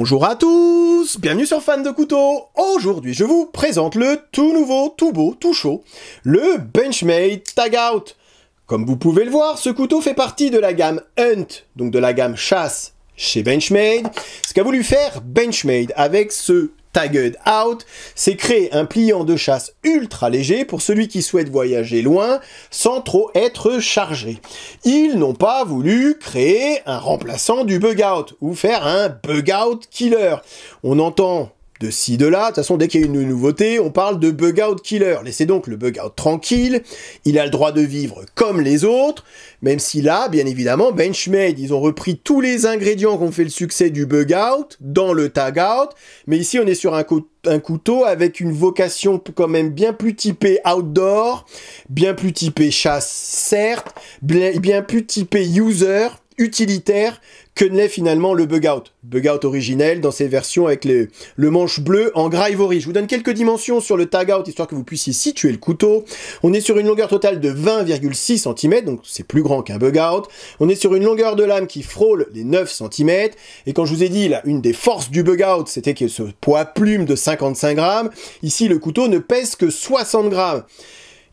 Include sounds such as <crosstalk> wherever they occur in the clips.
Bonjour à tous, bienvenue sur Fan de Couteau. Aujourd'hui, je vous présente le tout nouveau, tout beau, tout chaud, le Benchmade Tagout. Comme vous pouvez le voir, ce couteau fait partie de la gamme Hunt, donc de la gamme chasse chez Benchmade. Ce qu'a voulu faire Benchmade avec ce Tagged Out, c'est créer un pliant de chasse ultra léger pour celui qui souhaite voyager loin sans trop être chargé. Ils n'ont pas voulu créer un remplaçant du bug out ou faire un bug out killer. On entend de ci, de là. De toute façon, dès qu'il y a une nouveauté, on parle de bug out killer. Laissez donc le bug out tranquille. Il a le droit de vivre comme les autres. Même si là, bien évidemment, Benchmade, ils ont repris tous les ingrédients qui ont fait le succès du bug out dans le tag out. Mais ici, on est sur un, un couteau avec une vocation quand même bien plus typée outdoor, bien plus typée chasse, certes, bien plus typée user utilitaire que n'est finalement le bug out. Bug out originel dans ses versions avec le le manche bleu en gras ivory. Je vous donne quelques dimensions sur le tag out histoire que vous puissiez situer le couteau. On est sur une longueur totale de 20,6 cm, donc c'est plus grand qu'un bug out. On est sur une longueur de lame qui frôle les 9 cm. Et quand je vous ai dit, là, une des forces du bug out, c'était que ce poids plume de 55 grammes, ici le couteau ne pèse que 60 grammes.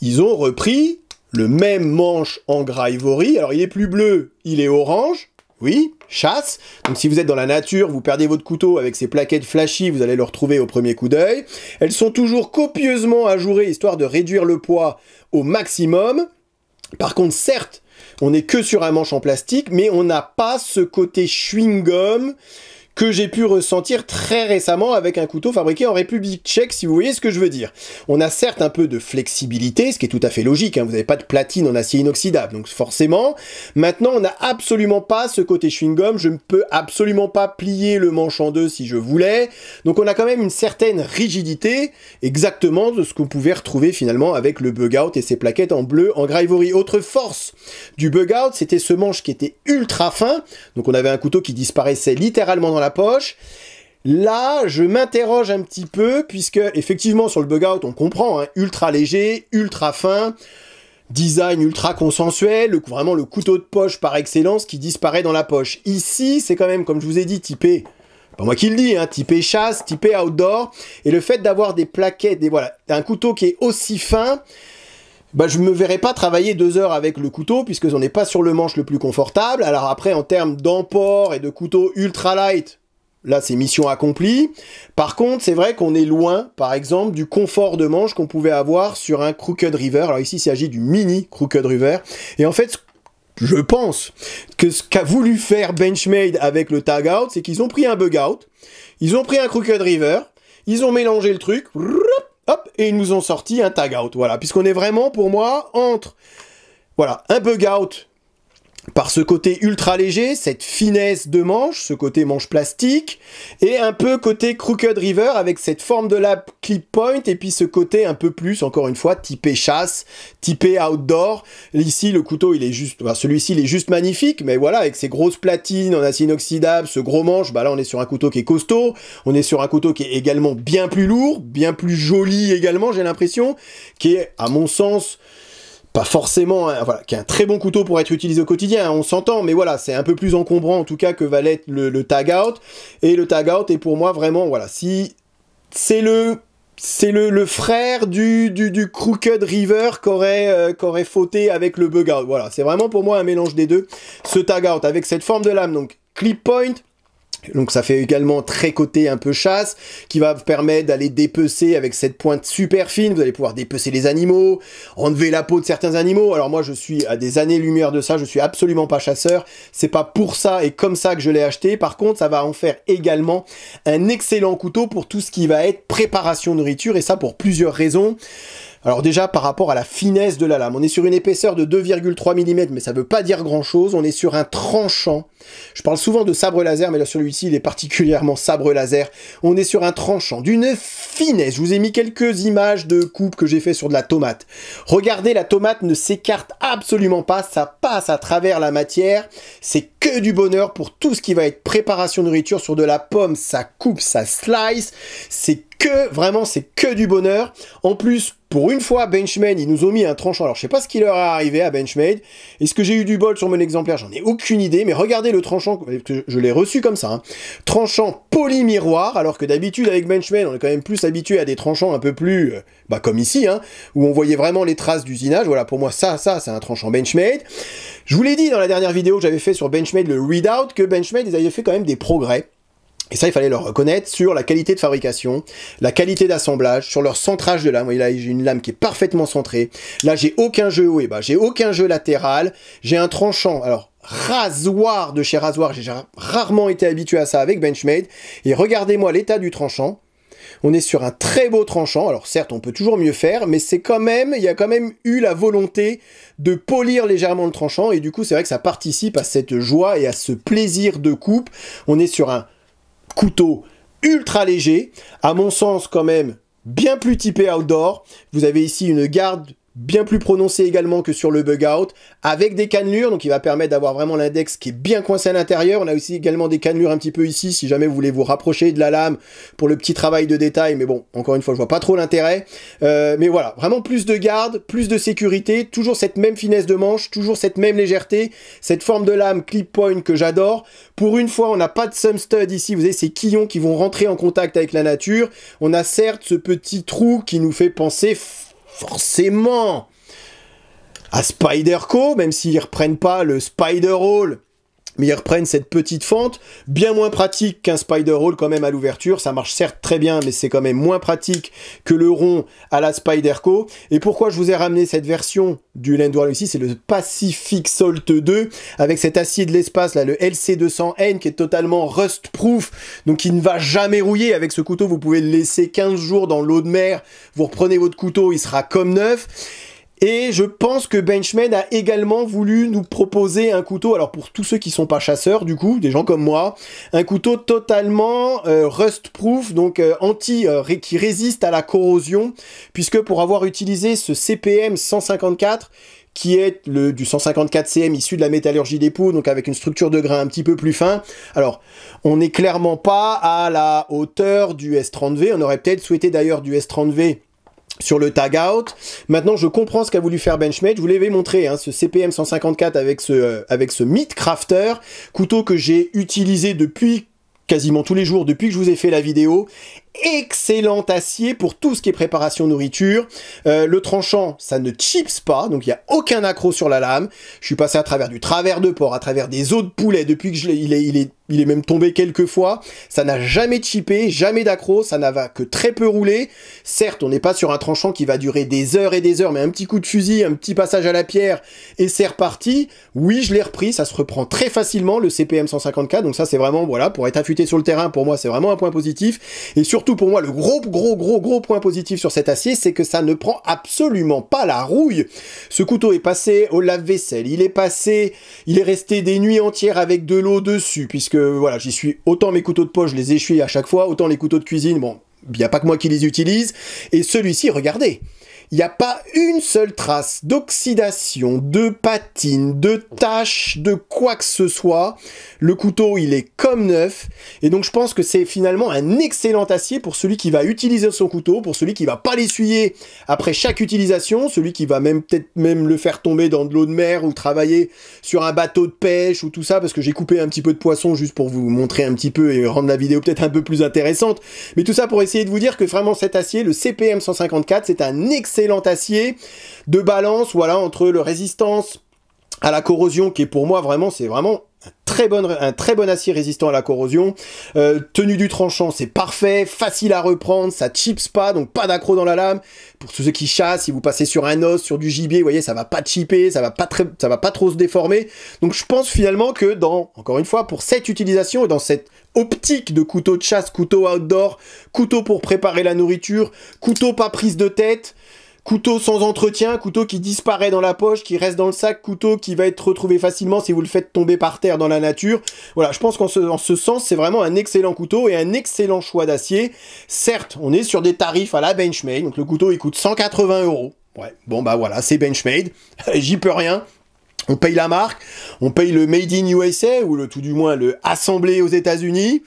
Ils ont repris le même manche en gras ivory. Alors il est plus bleu, il est orange. Oui, chasse. Donc si vous êtes dans la nature, vous perdez votre couteau avec ces plaquettes flashy, vous allez le retrouver au premier coup d'œil. Elles sont toujours copieusement ajourées histoire de réduire le poids au maximum. Par contre, certes, on n'est que sur un manche en plastique, mais on n'a pas ce côté chewing-gum que j'ai pu ressentir très récemment avec un couteau fabriqué en République tchèque, si vous voyez ce que je veux dire. On a certes un peu de flexibilité, ce qui est tout à fait logique, hein. vous n'avez pas de platine en acier inoxydable, donc forcément, maintenant on n'a absolument pas ce côté chewing-gum, je ne peux absolument pas plier le manche en deux si je voulais, donc on a quand même une certaine rigidité, exactement de ce qu'on pouvait retrouver finalement avec le bug out et ses plaquettes en bleu en Grivory. Autre force du bug out, c'était ce manche qui était ultra fin, donc on avait un couteau qui disparaissait littéralement dans la la poche. Là, je m'interroge un petit peu, puisque effectivement sur le bug out, on comprend, hein, ultra léger, ultra fin, design ultra consensuel, vraiment le couteau de poche par excellence qui disparaît dans la poche. Ici, c'est quand même, comme je vous ai dit, typé, pas moi qui le dis, hein, typé chasse, typé outdoor, et le fait d'avoir des plaquettes, des, voilà, un couteau qui est aussi fin, je bah, je me verrais pas travailler deux heures avec le couteau puisque on n'est pas sur le manche le plus confortable. Alors après, en termes d'emport et de couteau ultra light, là c'est mission accomplie. Par contre, c'est vrai qu'on est loin, par exemple, du confort de manche qu'on pouvait avoir sur un Crooked River. Alors ici, il s'agit du mini Crooked River. Et en fait, je pense que ce qu'a voulu faire Benchmade avec le tag out, c'est qu'ils ont pris un bug out, ils ont pris un Crooked River, ils ont mélangé le truc, hop, et ils nous ont sorti un tag out. Voilà, puisqu'on est vraiment, pour moi, entre voilà, un bug out par ce côté ultra léger, cette finesse de manche, ce côté manche plastique, et un peu côté crooked river avec cette forme de la clip point, et puis ce côté un peu plus, encore une fois, typé chasse, typé outdoor. Ici, le couteau, il est juste, celui-ci, il est juste magnifique, mais voilà, avec ses grosses platines en acier inoxydable, ce gros manche, bah là, on est sur un couteau qui est costaud, on est sur un couteau qui est également bien plus lourd, bien plus joli également, j'ai l'impression, qui est, à mon sens, pas forcément, hein, voilà, qui est un très bon couteau pour être utilisé au quotidien, hein, on s'entend, mais voilà, c'est un peu plus encombrant en tout cas que va l'être le, tag out. Et le tag out est pour moi vraiment, voilà, si c'est le c'est le, frère du, du, Crooked River qu'aurait euh, qu'aurait fauté avec le bug out. Voilà, c'est vraiment pour moi un mélange des deux. Ce tag out avec cette forme de lame, donc clip point, donc ça fait également très côté un peu chasse, qui va vous permettre d'aller dépecer avec cette pointe super fine, vous allez pouvoir dépecer les animaux, enlever la peau de certains animaux. Alors moi je suis à des années-lumière de ça, je suis absolument pas chasseur, c'est pas pour ça et comme ça que je l'ai acheté. Par contre ça va en faire également un excellent couteau pour tout ce qui va être préparation nourriture, et ça pour plusieurs raisons. Alors déjà par rapport à la finesse de la lame, on est sur une épaisseur de 2,3 mm, mais ça ne veut pas dire grand-chose, on est sur un tranchant. Je parle souvent de sabre laser, mais là celui-ci il est particulièrement sabre laser. On est sur un tranchant d'une finesse. Je vous ai mis quelques images de coupe que j'ai fait sur de la tomate. Regardez, la tomate ne s'écarte absolument pas, ça passe à travers la matière. C'est que du bonheur pour tout ce qui va être préparation de nourriture sur de la pomme, ça coupe, ça slice, c'est que, vraiment, c'est que du bonheur. En plus, pour une fois, Benchmade, ils nous ont mis un tranchant. Alors, je sais pas ce qui leur est arrivé à Benchmade. Est-ce que j'ai eu du bol sur mon exemplaire J'en ai aucune idée, mais regardez le tranchant, je l'ai reçu comme ça. Hein. Tranchant poly-miroir, alors que d'habitude, avec Benchmade, on est quand même plus habitué à des tranchants un peu plus... Euh, bah, comme ici, hein, où on voyait vraiment les traces d'usinage. Voilà, pour moi, ça, ça, c'est un tranchant Benchmade. Je vous l'ai dit dans la dernière vidéo que j'avais fait sur Benchmade, le readout, que Benchmade, ils avaient fait quand même des progrès et ça, il fallait le reconnaître sur la qualité de fabrication, la qualité d'assemblage, sur leur centrage de lame. voyez là, j'ai une lame qui est parfaitement centrée. Là, j'ai aucun jeu haut et j'ai aucun jeu latéral, j'ai un tranchant. Alors, rasoir de chez rasoir, j'ai rarement été habitué à ça avec Benchmade. Et regardez-moi l'état du tranchant. On est sur un très beau tranchant. Alors certes, on peut toujours mieux faire, mais c'est quand même, il y a quand même eu la volonté de polir légèrement le tranchant. Et du coup, c'est vrai que ça participe à cette joie et à ce plaisir de coupe. On est sur un couteau ultra léger, à mon sens quand même bien plus typé outdoor. Vous avez ici une garde bien plus prononcé également que sur le bug out, avec des cannelures, donc il va permettre d'avoir vraiment l'index qui est bien coincé à l'intérieur. On a aussi également des cannelures un petit peu ici, si jamais vous voulez vous rapprocher de la lame pour le petit travail de détail, mais bon, encore une fois, je vois pas trop l'intérêt. Euh, mais voilà, vraiment plus de garde, plus de sécurité, toujours cette même finesse de manche, toujours cette même légèreté, cette forme de lame clip point que j'adore. Pour une fois, on n'a pas de sum stud ici, vous avez ces quillons qui vont rentrer en contact avec la nature. On a certes ce petit trou qui nous fait penser forcément à Spider-Co, même s'ils reprennent pas le Spider-Hall mais ils reprennent cette petite fente, bien moins pratique qu'un spider hole quand même à l'ouverture. Ça marche certes très bien, mais c'est quand même moins pratique que le rond à la spider co. Et pourquoi je vous ai ramené cette version du Landwall ici, c'est le Pacific Salt 2 avec cet acier de l'espace là, le LC200N qui est totalement rust proof, donc il ne va jamais rouiller. Avec ce couteau, vous pouvez le laisser 15 jours dans l'eau de mer. Vous reprenez votre couteau, il sera comme neuf. Et je pense que Benchmade a également voulu nous proposer un couteau, alors pour tous ceux qui sont pas chasseurs du coup, des gens comme moi, un couteau totalement euh, rust-proof, donc euh, anti, euh, qui résiste à la corrosion, puisque pour avoir utilisé ce CPM 154, qui est le, du 154 cm issu de la métallurgie des poux, donc avec une structure de grain un petit peu plus fin. Alors, on n'est clairement pas à la hauteur du S30V, on aurait peut-être souhaité d'ailleurs du S30V sur le tag out. Maintenant, je comprends ce qu'a voulu faire Benchmade. Je vous l'avez montré, hein, ce CPM 154 avec ce, euh, avec ce Meat Crafter, couteau que j'ai utilisé depuis quasiment tous les jours depuis que je vous ai fait la vidéo excellent acier pour tout ce qui est préparation nourriture. Euh, le tranchant, ça ne chips pas, donc il n'y a aucun accro sur la lame. Je suis passé à travers du travers de porc, à travers des os de poulet, depuis que je il est, il, est, il est même tombé quelques fois. Ça n'a jamais chippé, jamais d'accro, ça n'a que très peu roulé. Certes, on n'est pas sur un tranchant qui va durer des heures et des heures, mais un petit coup de fusil, un petit passage à la pierre, et c'est reparti. Oui, je l'ai repris, ça se reprend très facilement, le CPM 154 donc ça c'est vraiment, voilà, pour être affûté sur le terrain, pour moi c'est vraiment un point positif. Et surtout, pour moi le gros gros gros gros point positif sur cet acier, c'est que ça ne prend absolument pas la rouille. Ce couteau est passé au lave-vaisselle, il est passé, il est resté des nuits entières avec de l'eau dessus, puisque voilà, j'y suis autant mes couteaux de poche, je les échoue à chaque fois, autant les couteaux de cuisine, bon, il a pas que moi qui les utilise. Et celui-ci, regardez, il n'y a pas une seule trace d'oxydation, de patine, de tache, de quoi que ce soit. Le couteau, il est comme neuf. Et donc, je pense que c'est finalement un excellent acier pour celui qui va utiliser son couteau, pour celui qui va pas l'essuyer après chaque utilisation, celui qui va même peut-être même le faire tomber dans de l'eau de mer ou travailler sur un bateau de pêche ou tout ça, parce que j'ai coupé un petit peu de poisson juste pour vous montrer un petit peu et rendre la vidéo peut-être un peu plus intéressante. Mais tout ça pour essayer de vous dire que vraiment cet acier, le CPM 154, c'est un excellent excellent acier de balance, voilà, entre le résistance à la corrosion qui est pour moi vraiment, c'est vraiment un très, bon, un très bon acier résistant à la corrosion. Euh, tenue du tranchant, c'est parfait, facile à reprendre, ça chips pas, donc pas d'accro dans la lame. Pour tous ceux qui chassent, si vous passez sur un os, sur du gibier, vous voyez, ça va pas chipper, ça va pas, très, ça va pas trop se déformer. Donc je pense finalement que dans, encore une fois, pour cette utilisation et dans cette optique de couteau de chasse, couteau outdoor, couteau pour préparer la nourriture, couteau pas prise de tête, Couteau sans entretien, couteau qui disparaît dans la poche, qui reste dans le sac, couteau qui va être retrouvé facilement si vous le faites tomber par terre dans la nature. Voilà, je pense qu'en ce, sens, c'est vraiment un excellent couteau et un excellent choix d'acier. Certes, on est sur des tarifs à la Benchmade, donc le couteau il coûte 180 euros. Ouais, bon bah voilà, c'est Benchmade, <laughs> j'y peux rien. On paye la marque, on paye le Made in USA ou le tout du moins le assemblé aux États-Unis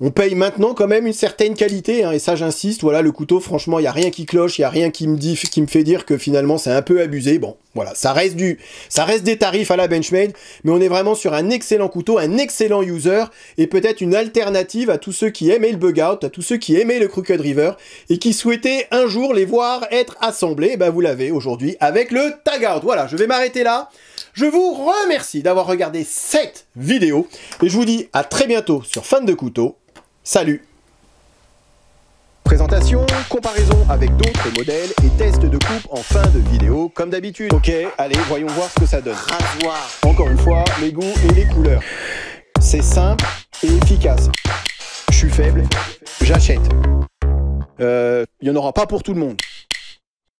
on paye maintenant quand même une certaine qualité, hein, et ça j'insiste, voilà, le couteau, franchement, il n'y a rien qui cloche, il n'y a rien qui me, dit, qui me fait dire que finalement c'est un peu abusé, bon, voilà, ça reste, du, ça reste des tarifs à la Benchmade, mais on est vraiment sur un excellent couteau, un excellent user, et peut-être une alternative à tous ceux qui aimaient le bug out, à tous ceux qui aimaient le crooked river, et qui souhaitaient un jour les voir être assemblés, et eh ben, vous l'avez aujourd'hui avec le tag Voilà, je vais m'arrêter là. Je vous remercie d'avoir regardé cette vidéo, et je vous dis à très bientôt sur Fan de Couteau, Salut Présentation, comparaison avec d'autres modèles et test de coupe en fin de vidéo comme d'habitude. Ok, allez, voyons voir ce que ça donne. voir Encore une fois, les goûts et les couleurs. C'est simple et efficace. Je suis faible, j'achète. Il euh, n'y en aura pas pour tout le monde.